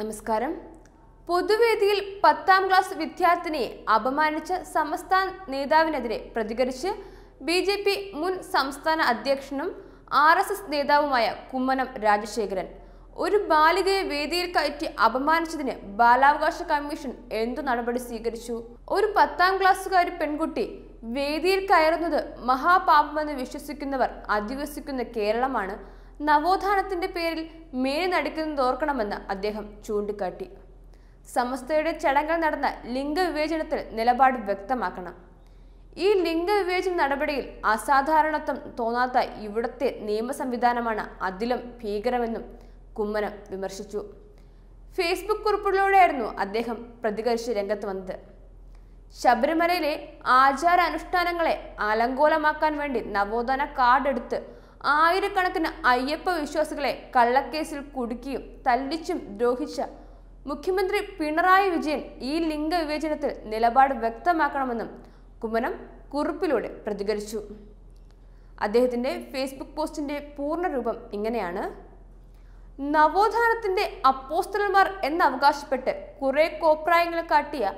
നമസ്കാരം പൊതുവേദിയിൽ പത്താം ക്ലാസ് വിദ്യാർത്ഥിനിയെ അപമാനിച്ച സംസ്ഥാന നേതാവിനെതിരെ പ്രതികരിച്ച് ബി ജെ പി മുൻ സംസ്ഥാന അധ്യക്ഷനും ആർ എസ് എസ് നേതാവുമായ കുമ്മനം രാജശേഖരൻ ഒരു ബാലികയെ വേദിയിൽ കയറ്റി അപമാനിച്ചതിന് ബാലാവകാശ കമ്മീഷൻ എന്തു നടപടി സ്വീകരിച്ചു ഒരു പത്താം ക്ലാസ്സുകാരി പെൺകുട്ടി വേദിയിൽ കയറുന്നത് മഹാപാപമെന്ന് വിശ്വസിക്കുന്നവർ അധിവസിക്കുന്ന കേരളമാണ് നവോത്ഥാനത്തിന്റെ പേരിൽ മേൽ നടിക്കുന്നത് ഓർക്കണമെന്ന് അദ്ദേഹം ചൂണ്ടിക്കാട്ടി സമസ്തയുടെ ചടങ്ങിൽ നടന്ന ലിംഗവിവേചനത്തിൽ നിലപാട് വ്യക്തമാക്കണം ഈ ലിംഗവിവേചന നടപടിയിൽ അസാധാരണത്വം തോന്നാത്ത ഇവിടുത്തെ നിയമ സംവിധാനമാണ് അതിലും ഭീകരമെന്നും കുമ്മനം വിമർശിച്ചു ഫേസ്ബുക്ക് കുറിപ്പുകളിലൂടെയായിരുന്നു അദ്ദേഹം പ്രതികരിച്ച് രംഗത്ത് വന്നത് ശബരിമലയിലെ ആചാര അനുഷ്ഠാനങ്ങളെ അലങ്കോലമാക്കാൻ വേണ്ടി നവോത്ഥാന കാർഡ് എടുത്ത് ആയിരക്കണക്കിന് അയ്യപ്പ വിശ്വാസികളെ കള്ളക്കേസിൽ കുടുക്കിയും തല്ലിച്ചും ദ്രോഹിച്ച മുഖ്യമന്ത്രി പിണറായി വിജയൻ ഈ ലിംഗവിവേചനത്തിൽ നിലപാട് വ്യക്തമാക്കണമെന്നും കുമ്മനം കുറിപ്പിലൂടെ പ്രതികരിച്ചു അദ്ദേഹത്തിൻ്റെ ഫേസ്ബുക്ക് പോസ്റ്റിൻ്റെ പൂർണ്ണരൂപം ഇങ്ങനെയാണ് നവോത്ഥാനത്തിൻ്റെ അപ്പോസ്റ്റലന്മാർ എന്നവകാശപ്പെട്ട് കുറെ കോപ്രായങ്ങൾ കാട്ടിയ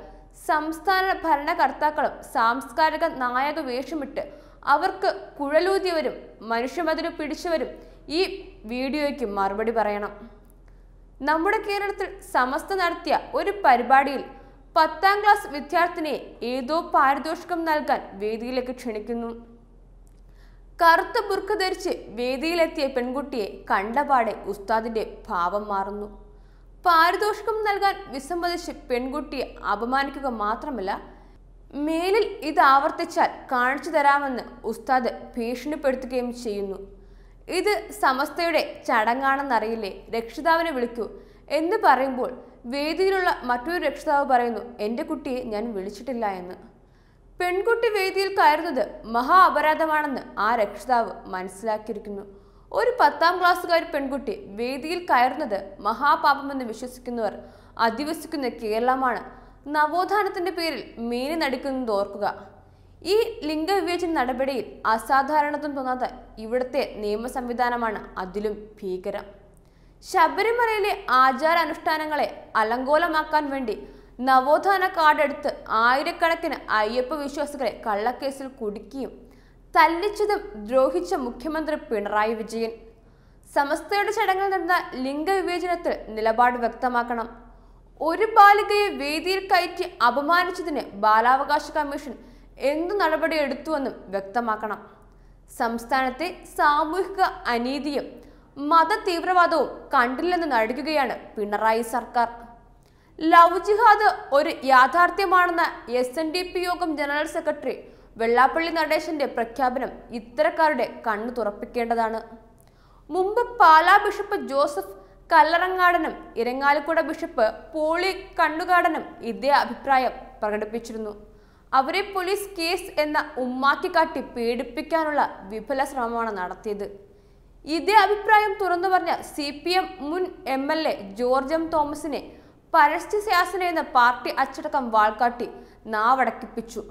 സംസ്ഥാന ഭരണകർത്താക്കളും സാംസ്കാരിക നായക വേഷമിട്ട് അവർക്ക് കുഴലൂതിയവരും മനുഷ്യമതിന് പിടിച്ചവരും ഈ വീഡിയോയ്ക്ക് മറുപടി പറയണം നമ്മുടെ കേരളത്തിൽ സമസ്ത നടത്തിയ ഒരു പരിപാടിയിൽ പത്താം ക്ലാസ് വിദ്യാർത്ഥിനിയെ ഏതോ പാരിതോഷികം നൽകാൻ വേദിയിലേക്ക് ക്ഷണിക്കുന്നു കറുത്ത ബുർക്ക ധരിച്ച് വേദിയിലെത്തിയ പെൺകുട്ടിയെ കണ്ടപാടെ ഉസ്താദിന്റെ ഭാവം മാറുന്നു പാരിതോഷികം നൽകാൻ വിസമ്മതിച്ച് പെൺകുട്ടിയെ അപമാനിക്കുക മാത്രമല്ല മേലിൽ ഇത് ആവർത്തിച്ചാൽ കാണിച്ചു തരാമെന്ന് ഉസ്താദ് ഭീഷണിപ്പെടുത്തുകയും ചെയ്യുന്നു ഇത് സമസ്തയുടെ ചടങ്ങാണെന്നറിയില്ലേ രക്ഷിതാവിനെ വിളിക്കൂ എന്ന് പറയുമ്പോൾ വേദിയിലുള്ള മറ്റൊരു രക്ഷിതാവ് പറയുന്നു എൻ്റെ കുട്ടിയെ ഞാൻ വിളിച്ചിട്ടില്ല എന്ന് പെൺകുട്ടി വേദിയിൽ കയറുന്നത് മഹാ അപരാധമാണെന്ന് ആ രക്ഷിതാവ് മനസ്സിലാക്കിയിരിക്കുന്നു ഒരു പത്താം ക്ലാസ്സുകാരി പെൺകുട്ടി വേദിയിൽ കയറുന്നത് മഹാപാപമെന്ന് വിശ്വസിക്കുന്നവർ അധിവസിക്കുന്ന കേരളമാണ് നവോത്ഥാനത്തിന്റെ പേരിൽ മീനെ നടിക്കുന്നത് ഓർക്കുക ഈ ലിംഗവിവേചന നടപടിയിൽ അസാധാരണത്വം തോന്നാത്ത ഇവിടുത്തെ നിയമ സംവിധാനമാണ് അതിലും ഭീകരം ശബരിമലയിലെ ആചാര അനുഷ്ഠാനങ്ങളെ അലങ്കോലമാക്കാൻ വേണ്ടി നവോത്ഥാന കാർഡെടുത്ത് ആയിരക്കണക്കിന് അയ്യപ്പ വിശ്വാസികളെ കള്ളക്കേസിൽ കുടുക്കിയും തല്ലിച്ചതും ദ്രോഹിച്ച മുഖ്യമന്ത്രി പിണറായി വിജയൻ സമസ്തയുടെ ചടങ്ങിൽ നടന്ന ലിംഗവിവേചനത്തിൽ നിലപാട് വ്യക്തമാക്കണം ഒരു ബാലികയെ വേദിയിൽ കയറ്റി അപമാനിച്ചതിന് ബാലാവകാശ കമ്മീഷൻ എന്തു നടപടിയെടുത്തുവെന്നും വ്യക്തമാക്കണം സംസ്ഥാനത്തെ സാമൂഹിക അനീതിയും മത തീവ്രവാദവും കണ്ടില്ലെന്ന് നടിക്കുകയാണ് പിണറായി സർക്കാർ ലവ് ജിഹാദ് ഒരു യാഥാർത്ഥ്യമാണെന്ന എസ് എൻ ഡി പി യോഗം ജനറൽ സെക്രട്ടറി വെള്ളാപ്പള്ളി നടേശന്റെ പ്രഖ്യാപനം ഇത്തരക്കാരുടെ കണ്ണു തുറപ്പിക്കേണ്ടതാണ് മുമ്പ് പാലാ ബിഷപ്പ് ജോസഫ് കല്ലറങ്ങാടനും ഇരങ്ങാലിക്കുട ബിഷപ്പ് പോളി കണ്ണുകാടനും ഇതേ അഭിപ്രായം പ്രകടിപ്പിച്ചിരുന്നു അവരെ പോലീസ് കേസ് എന്ന കാട്ടി പീഡിപ്പിക്കാനുള്ള വിഫല ശ്രമമാണ് നടത്തിയത് ഇതേ അഭിപ്രായം തുറന്നു പറഞ്ഞ സി പി എം മുൻ M L A George M തോമസിനെ പരസ്യശാസന എന്ന പാർട്ടി അച്ചടക്കം വാൾക്കാട്ടി നാവടക്കിപ്പിച്ചു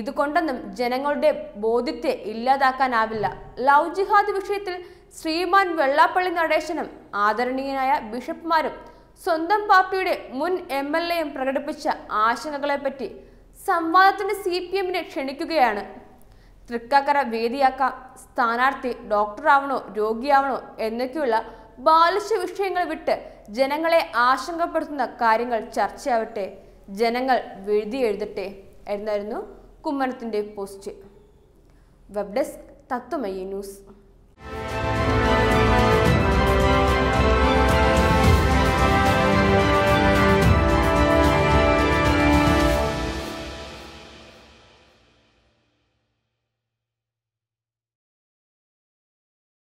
ഇതുകൊണ്ടൊന്നും ജനങ്ങളുടെ ബോധ്യത്തെ ഇല്ലാതാക്കാനാവില്ല ലവ് ജിഹാദ് വിഷയത്തിൽ ശ്രീമാൻ വെള്ളാപ്പള്ളി നടേശനും ആദരണീയനായ ബിഷപ്പ്മാരും സ്വന്തം പാർട്ടിയുടെ മുൻ എം എൽ എയും പ്രകടിപ്പിച്ച ആശങ്കകളെപ്പറ്റി സംവാദത്തിന് സി പി എമ്മിനെ ക്ഷണിക്കുകയാണ് തൃക്കാക്കര വേദിയാക്കാം സ്ഥാനാർത്ഥി ഡോക്ടറാവണോ രോഗിയാവണോ എന്നൊക്കെയുള്ള ബാലിശ വിഷയങ്ങൾ വിട്ട് ജനങ്ങളെ ആശങ്കപ്പെടുത്തുന്ന കാര്യങ്ങൾ ചർച്ചയാവട്ടെ ജനങ്ങൾ വെഴുതി എഴുതട്ടെ എന്നായിരുന്നു കുമ്മനത്തിൻ്റെ post web desk Tatwamayi news